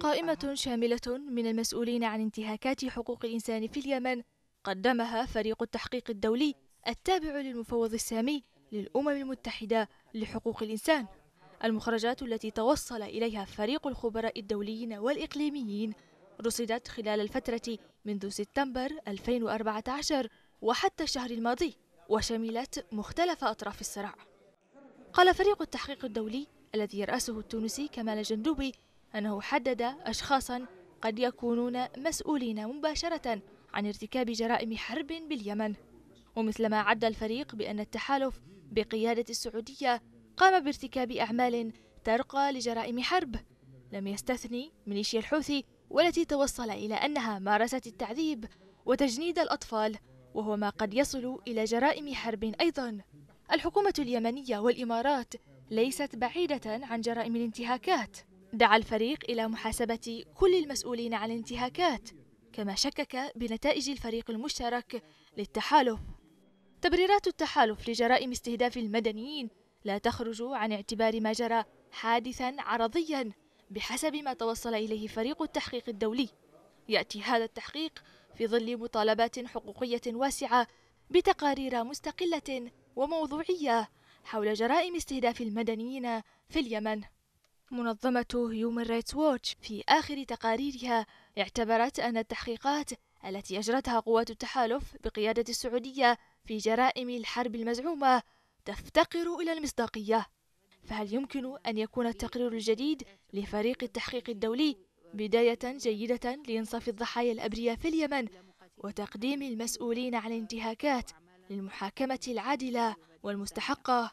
قائمة شاملة من المسؤولين عن انتهاكات حقوق الإنسان في اليمن قدمها فريق التحقيق الدولي التابع للمفوض السامي للأمم المتحدة لحقوق الإنسان المخرجات التي توصل إليها فريق الخبراء الدوليين والإقليميين رصدت خلال الفترة منذ سبتمبر 2014 وحتى الشهر الماضي وشملت مختلف أطراف الصراع قال فريق التحقيق الدولي الذي يرأسه التونسي كمال جندوبي أنه حدد أشخاصا قد يكونون مسؤولين مباشرة عن ارتكاب جرائم حرب باليمن ومثلما عد الفريق بأن التحالف بقيادة السعودية قام بارتكاب أعمال ترقى لجرائم حرب لم يستثني ميليشيا الحوثي والتي توصل إلى أنها مارست التعذيب وتجنيد الأطفال وهو ما قد يصل إلى جرائم حرب أيضا الحكومة اليمنية والإمارات ليست بعيدة عن جرائم الانتهاكات دعا الفريق إلى محاسبة كل المسؤولين عن الانتهاكات كما شكك بنتائج الفريق المشترك للتحالف تبريرات التحالف لجرائم استهداف المدنيين لا تخرج عن اعتبار ما جرى حادثا عرضيا بحسب ما توصل إليه فريق التحقيق الدولي يأتي هذا التحقيق في ظل مطالبات حقوقية واسعة بتقارير مستقلة وموضوعية حول جرائم استهداف المدنيين في اليمن منظمة هيومن رايتس ووتش في آخر تقاريرها اعتبرت أن التحقيقات التي أجرتها قوات التحالف بقيادة السعودية في جرائم الحرب المزعومة تفتقر إلى المصداقية فهل يمكن أن يكون التقرير الجديد لفريق التحقيق الدولي بداية جيدة لإنصاف الضحايا الأبرياء في اليمن وتقديم المسؤولين عن الانتهاكات للمحاكمة العادلة والمستحقة